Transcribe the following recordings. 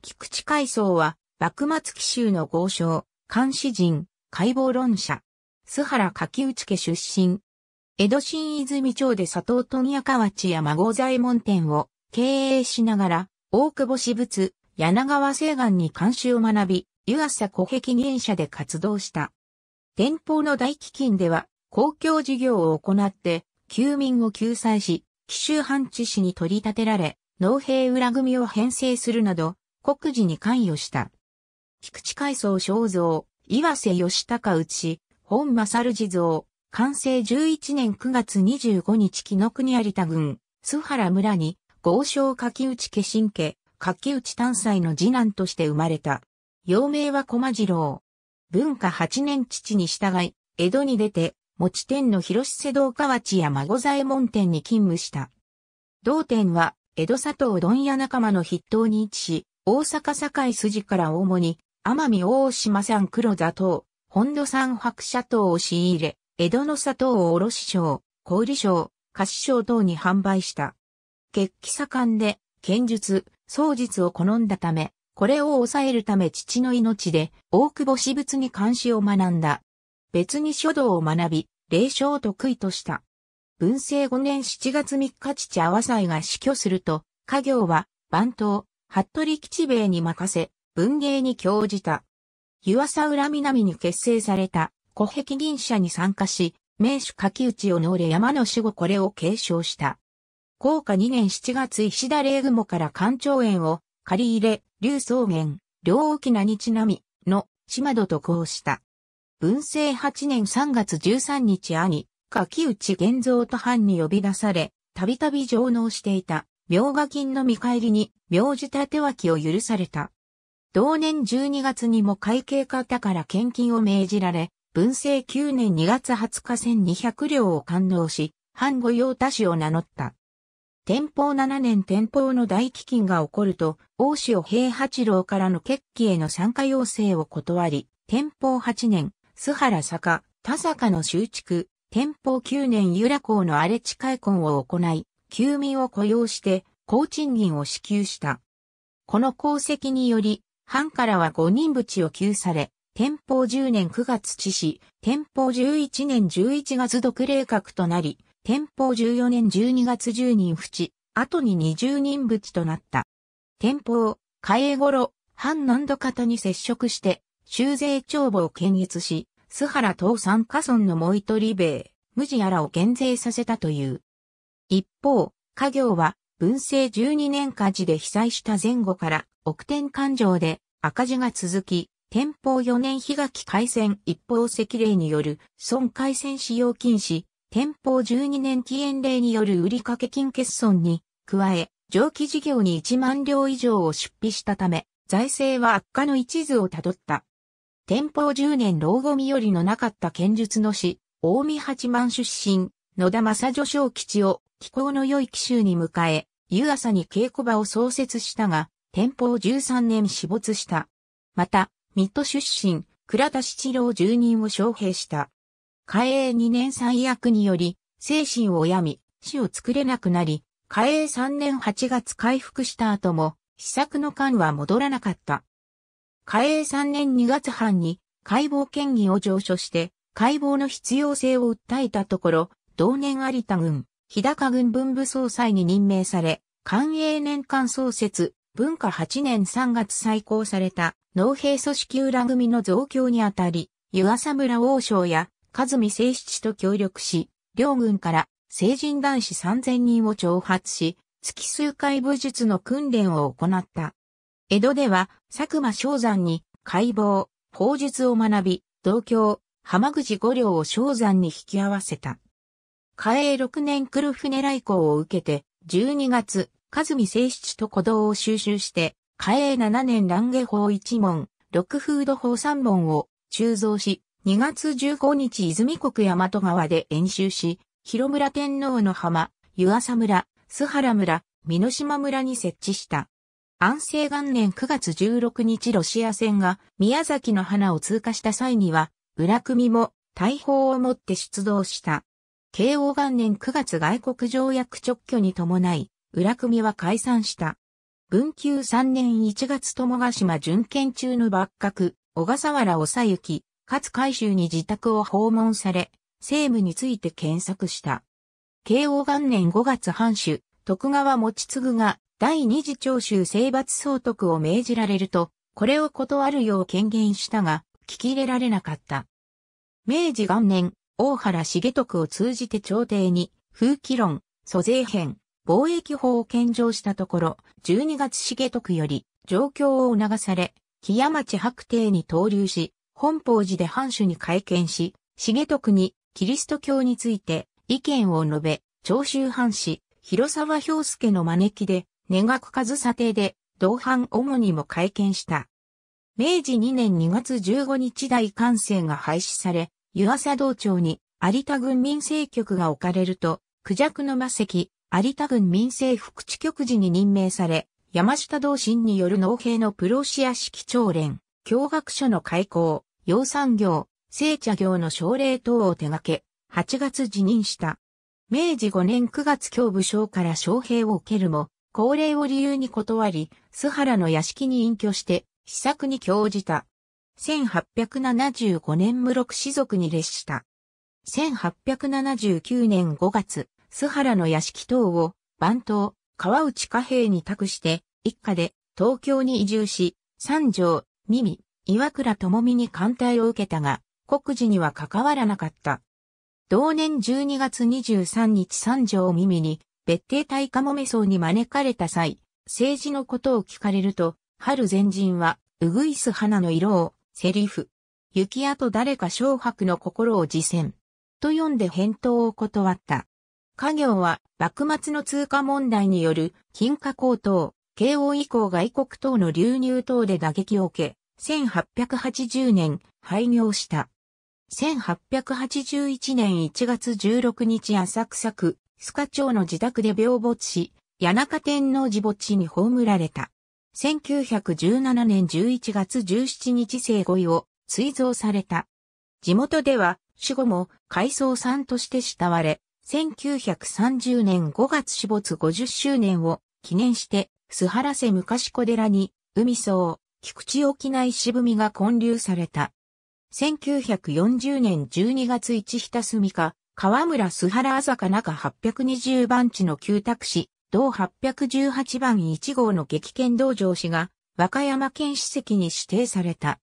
菊池海藻は、幕末紀州の豪商、監視人、解剖論者、須原柿内家出身。江戸新泉町で佐藤富谷河内や孫左衛門店を経営しながら、大久保私物、柳川西岸に監修を学び、湯浅古壁芸者で活動した。天保の大飢饉では、公共事業を行って、休民を救済し、紀州藩知事に取り立てられ、農兵裏組を編成するなど、国事に関与した。菊池海藻肖像、岩瀬義高内、本正治像、完成11年9月25日木の国有田郡、須原村に、豪商柿内家臣家、柿内丹斎の次男として生まれた。幼名は駒次郎。文化8年父に従い、江戸に出て、持ち店の広瀬道河内や孫左衛門店に勤務した。同店は、江戸佐藤問屋仲間の筆頭に位置し、大阪堺筋から主に、奄美大島産黒砂糖、本土産白砂糖を仕入れ、江戸の砂糖を卸商、小売商、菓子商等に販売した。血気盛んで、剣術、創術を好んだため、これを抑えるため父の命で、大久保私物に監視を学んだ。別に書道を学び、霊書を得意とした。文政5年7月3日父阿波祭が死去すると、家業は、番頭、服部吉兵衛に任せ、文芸に興じた。湯浅浦南に結成された古壁銀社に参加し、名手柿内を乗れ山の死後これを継承した。高下2年7月石田霊雲から官庁園を借り入れ、竜草原、両沖なにちなみの島戸と交した。文政8年3月13日兄、柿内玄造と藩に呼び出され、たびたび上納していた。明賀金の見返りに、明治立脇を許された。同年12月にも会計方から献金を命じられ、文政9年2月20日1200両を感納し、藩御用他氏を名乗った。天保7年天保の大飢饉が起こると、大塩平八郎からの決起への参加要請を断り、天保8年、須原坂、田坂の修築、天保9年由良港の荒れ地開墾を行い、休眠を雇用して、高賃金を支給した。この功績により、藩からは五人淵を給され、天保10年9月致死、天保11年11月独霊閣となり、天保14年12月10人淵、後に20人淵となった。天保、嘉永頃、藩南土方に接触して、修税帳簿を検閲し、須原東産、家村の燃取米、無事やらを減税させたという。一方、家業は文政12年火事で被災した前後から億天勘定で赤字が続き、天保4年日垣海戦一方赤令による損海戦使用禁止、天保12年期限令による売掛金欠損に加え、蒸気事業に1万両以上を出費したため、財政は悪化の一途をたどった。天保10年老後身寄りのなかった剣術の死、大見八幡出身、野田正女小吉を気候の良い奇襲に迎え、夕朝に稽古場を創設したが、天保13年死没した。また、水戸出身、倉田七郎住人を招聘した。嘉永2年最悪により、精神を病み、死を作れなくなり、嘉永3年8月回復した後も、試作の間は戻らなかった。嘉永3年2月半に解剖権議を上書して解剖の必要性を訴えたところ、同年有田軍、日高軍文部総裁に任命され、官営年間創設、文化8年3月再興された農兵組織裏組の増強にあたり、湯浅村王将や和美清七と協力し、両軍から成人男子3000人を挑発し、月数回武術の訓練を行った。江戸では佐久間昭山に解剖、砲術を学び、同郷、浜口五両を昭山に引き合わせた。嘉永6年来船来航を受けて、12月、和美正七と鼓動を収集して、嘉永7年乱下法1門、六風土法3門を鋳造し、2月15日泉国大和川で演習し、広村天皇の浜、湯浅村、須原村、美島村に設置した。安政元年9月16日ロシア船が宮崎の花を通過した際には、裏組も大砲を持って出動した。慶応元年9月外国条約直挙に伴い、裏組は解散した。文久3年1月友ヶ島巡検中の幕閣、小笠原正幸、勝海舟に自宅を訪問され、政務について検索した。慶応元年5月藩主、徳川持次が第二次長州征伐総督を命じられると、これを断るよう権限したが、聞き入れられなかった。明治元年、大原重徳を通じて朝廷に、風紀論、租税編、貿易法を献上したところ、12月重徳より、状況を促され、木屋町白帝に投留し、本法寺で藩主に会見し、重徳に、キリスト教について、意見を述べ、長州藩士、広沢氷介の招きで、年額数査定で、同伴主にも会見した。明治2年2月15日大完成が廃止され、湯浅道町に有田郡民政局が置かれると、ク弱の魔石、有田郡民政副地局時に任命され、山下道心による農兵のプロシア式長連、教学所の開校、養蚕業、聖茶業の奨励等を手掛け、8月辞任した。明治5年9月教部省から招聘を受けるも、高齢を理由に断り、須原の屋敷に隠居して、施策に興じた。1875年室禄氏族に列した。1879年5月、須原の屋敷等を、番頭、川内貨幣に託して、一家で東京に移住し、三条、三味、岩倉智美に艦隊を受けたが、国事には関わらなかった。同年12月23日三条三味に、別邸大かもめ荘に招かれた際、政治のことを聞かれると、春前人は、うぐいす花の色を、セリフ。雪屋と誰か小白の心を自ん。と読んで返答を断った。家業は幕末の通貨問題による金貨高騰、慶応以降外国等の流入等で打撃を受け、1880年廃業した。1881年1月16日浅草区、須賀町の自宅で病没し、谷中天皇寺墓地に葬られた。1917年11月17日生後位を追贈された。地元では死後も海藻さんとして慕われ、1930年5月死没50周年を記念して、須原瀬昔小寺に海藻、菊池沖内渋みが建立された。1940年12月1日すみか、河村須原あざか中820番地の旧宅市、同818番1号の激剣道場氏が、和歌山県史跡に指定された。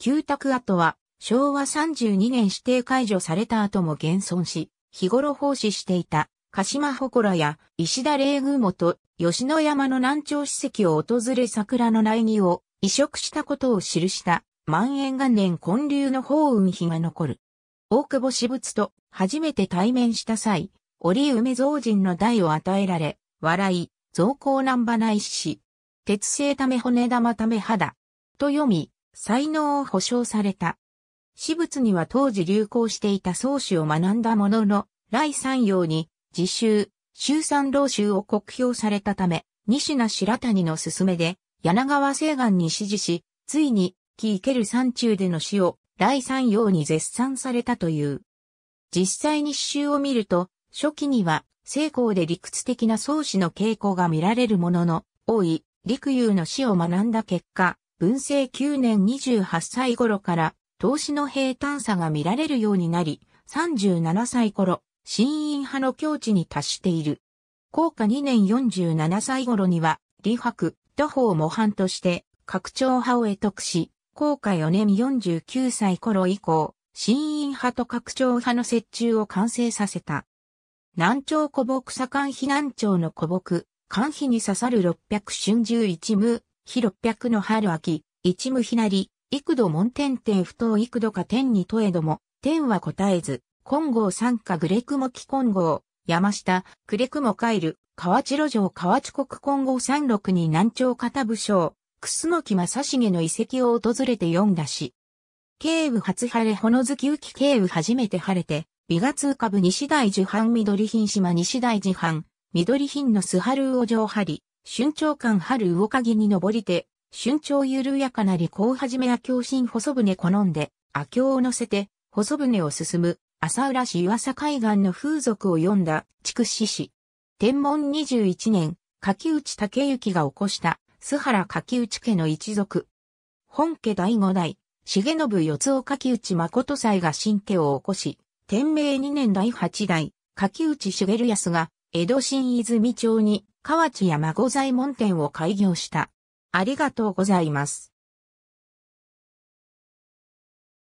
旧宅跡は、昭和32年指定解除された後も現存し、日頃奉仕していた、鹿島祠や石田霊宮元、吉野山の南朝史跡を訪れ桜の苗木を移植したことを記した万円元年建立の法運碑が残る。大久保私物と初めて対面した際、折梅造人の代を与えられ、笑い、造高難波ないし、鉄製ため骨玉ため肌、と読み、才能を保証された。私物には当時流行していた創始を学んだものの、来三様に、自習、周三老衆を酷評されたため、西名白谷の勧めで、柳川西岸に指示し、ついに、木生ける山中での死を、来三様に絶賛されたという。実際に詩集を見ると、初期には、成功で理屈的な創始の傾向が見られるものの、多い、陸友の死を学んだ結果、文政9年28歳頃から、投資の平坦さが見られるようになり、37歳頃、新院派の境地に達している。高下2年47歳頃には、李白、土方、模範として、拡張派を得得し、高下4年49歳頃以降、新院派と拡張派の折衷を完成させた。南朝古木左官避南朝の古木、官費に刺さる六百春秋一無、非六百の春秋、一無ひなり、幾度門天天不当幾度か天に問えども、天は答えず、金剛三家グレクモキ金剛、山下、クレクモカイル、河内路上河内国金剛三六に南朝片武将、楠木正成の遺跡を訪れて読んだし、慶雨初晴れほの月き雨慶雨初めて晴れて、美月通下部西大樹藩緑品島西大樹藩、緑品の須春を上張り、春長官春魚鍵に登りて、春長緩やかなりこうはじめや京心細船好んで、明京を乗せて、細船を進む、浅浦市岩佐海岸の風俗を読んだ、筑紫市。天文21年、柿内武行が起こした、須原柿内家の一族。本家第五代、重信四尾柿内誠祭が新家を起こし、天明2年第8代、柿内茂康が、江戸新泉町に、河内山御在門店を開業した。ありがとうございます。